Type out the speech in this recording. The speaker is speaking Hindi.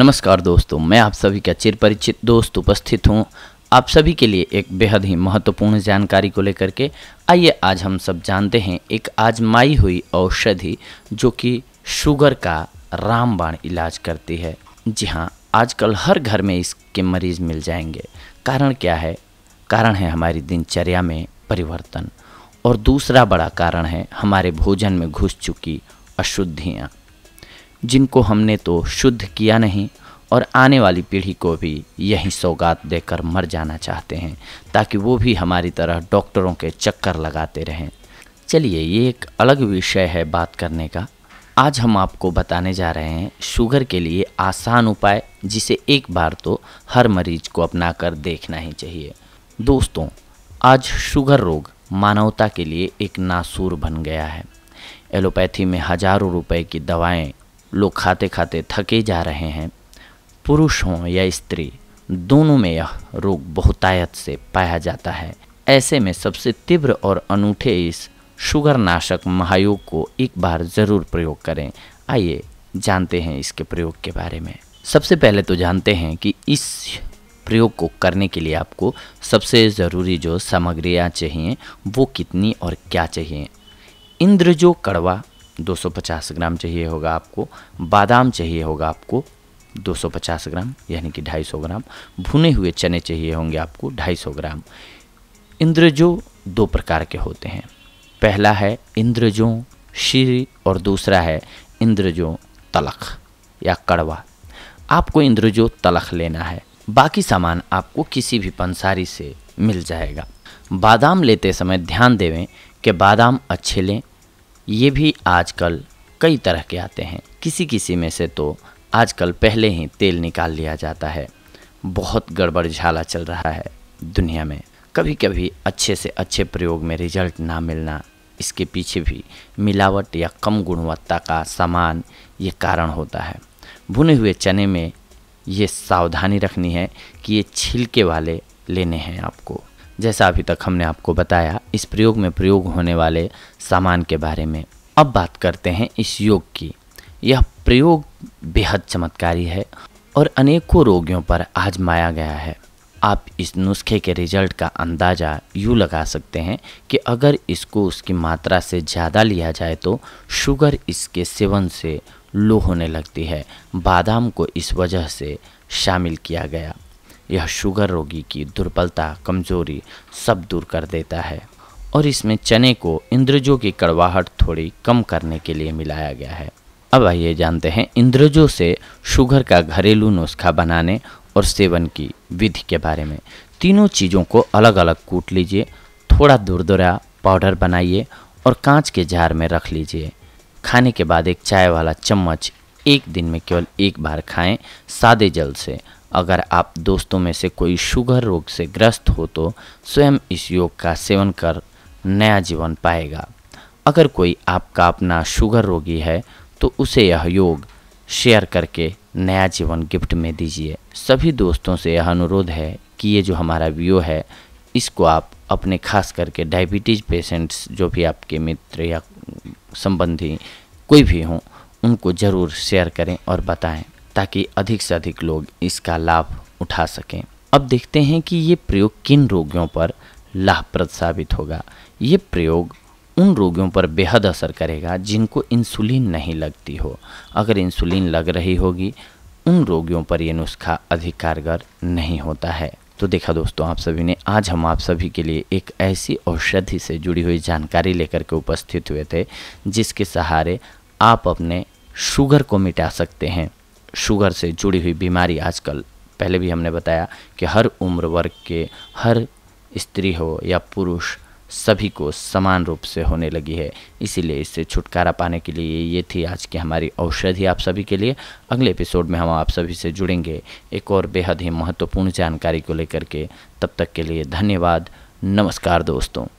नमस्कार दोस्तों मैं आप सभी का चिर परिचित दोस्त उपस्थित हूँ आप सभी के लिए एक बेहद ही महत्वपूर्ण जानकारी को लेकर के आइए आज हम सब जानते हैं एक आजमाई हुई औषधि जो कि शुगर का रामबाण इलाज करती है जी हाँ आजकल हर घर में इसके मरीज़ मिल जाएंगे कारण क्या है कारण है हमारी दिनचर्या में परिवर्तन और दूसरा बड़ा कारण है हमारे भोजन में घुस चुकी अशुद्धियाँ जिनको हमने तो शुद्ध किया नहीं और आने वाली पीढ़ी को भी यही सौगात देकर मर जाना चाहते हैं ताकि वो भी हमारी तरह डॉक्टरों के चक्कर लगाते रहें चलिए ये एक अलग विषय है बात करने का आज हम आपको बताने जा रहे हैं शुगर के लिए आसान उपाय जिसे एक बार तो हर मरीज को अपना कर देखना ही चाहिए दोस्तों आज शुगर रोग मानवता के लिए एक नासूर बन गया है एलोपैथी में हजारों रुपए की दवाएं लोग खाते खाते थके जा रहे हैं पुरुष हों या स्त्री दोनों में यह रोग बहुतायत से पाया जाता है ऐसे में सबसे तीव्र और अनूठे इस शुगर नाशक महायोग को एक बार ज़रूर प्रयोग करें आइए जानते हैं इसके प्रयोग के बारे में सबसे पहले तो जानते हैं कि इस प्रयोग को करने के लिए आपको सबसे ज़रूरी जो सामग्रियाँ चाहिए वो कितनी और क्या चाहिए इंद्र जो कड़वा 250 ग्राम चाहिए होगा आपको बादाम चाहिए होगा आपको 250 ग्राम यानी कि 250 ग्राम भुने हुए चने चाहिए होंगे आपको 250 ग्राम इंद्रजो दो प्रकार के होते हैं पहला है इंद्रजों श्री और दूसरा है इंद्रजो तलख या कड़वा आपको इंद्रजो तलख लेना है बाकी सामान आपको किसी भी पंसारी से मिल जाएगा बादाम लेते समय ध्यान देवें कि बादाम अच्छे लें ये भी आजकल कई तरह के आते हैं किसी किसी में से तो आजकल पहले ही तेल निकाल लिया जाता है बहुत गड़बड़ झाला चल रहा है दुनिया में कभी कभी अच्छे से अच्छे प्रयोग में रिजल्ट ना मिलना इसके पीछे भी मिलावट या कम गुणवत्ता का सामान ये कारण होता है भुने हुए चने में ये सावधानी रखनी है कि ये छिलके वाले लेने हैं आपको जैसा अभी तक हमने आपको बताया इस प्रयोग में प्रयोग होने वाले सामान के बारे में अब बात करते हैं इस योग की यह प्रयोग बेहद चमत्कारी है और अनेकों रोगियों पर आज माया गया है आप इस नुस्खे के रिजल्ट का अंदाज़ा यूँ लगा सकते हैं कि अगर इसको उसकी मात्रा से ज़्यादा लिया जाए तो शुगर इसके सेवन से लो होने लगती है बादाम को इस वजह से शामिल किया गया यह शुगर रोगी की दुर्बलता कमजोरी सब दूर कर देता है और इसमें चने को इंद्रजों की कड़वाहट थोड़ी कम करने के लिए मिलाया गया है अब आइए जानते हैं इंद्रजों से शुगर का घरेलू नुस्खा बनाने और सेवन की विधि के बारे में तीनों चीज़ों को अलग अलग कूट लीजिए थोड़ा दुरदुरा पाउडर बनाइए और कांच के जार में रख लीजिए खाने के बाद एक चाय वाला चम्मच एक दिन में केवल एक बार खाएं सादे जल से अगर आप दोस्तों में से कोई शुगर रोग से ग्रस्त हो तो स्वयं इस योग का सेवन कर नया जीवन पाएगा अगर कोई आपका अपना शुगर रोगी है तो उसे यह योग शेयर करके नया जीवन गिफ्ट में दीजिए सभी दोस्तों से यह अनुरोध है कि ये जो हमारा व्यू है इसको आप अपने खास करके डायबिटीज़ पेशेंट्स जो भी आपके मित्र या संबंधी कोई भी हों उनको ज़रूर शेयर करें और बताएं ताकि अधिक से अधिक लोग इसका लाभ उठा सकें अब देखते हैं कि ये प्रयोग किन रोगियों पर लाभप्रद साबित होगा ये प्रयोग उन रोगियों पर बेहद असर करेगा जिनको इंसुलिन नहीं लगती हो अगर इंसुलिन लग रही होगी उन रोगियों पर यह नुस्खा अधिक कारगर नहीं होता है तो देखा दोस्तों आप सभी ने आज हम आप सभी के लिए एक ऐसी औषधि से जुड़ी हुई जानकारी लेकर के उपस्थित हुए थे जिसके सहारे आप अपने शुगर को मिटा सकते हैं शुगर से जुड़ी हुई बीमारी आजकल पहले भी हमने बताया कि हर उम्र वर्ग के हर स्त्री हो या पुरुष सभी को समान रूप से होने लगी है इसीलिए इससे छुटकारा पाने के लिए ये थी आज की हमारी औषधि आप सभी के लिए अगले एपिसोड में हम आप सभी से जुड़ेंगे एक और बेहद ही महत्वपूर्ण जानकारी को लेकर के तब तक के लिए धन्यवाद नमस्कार दोस्तों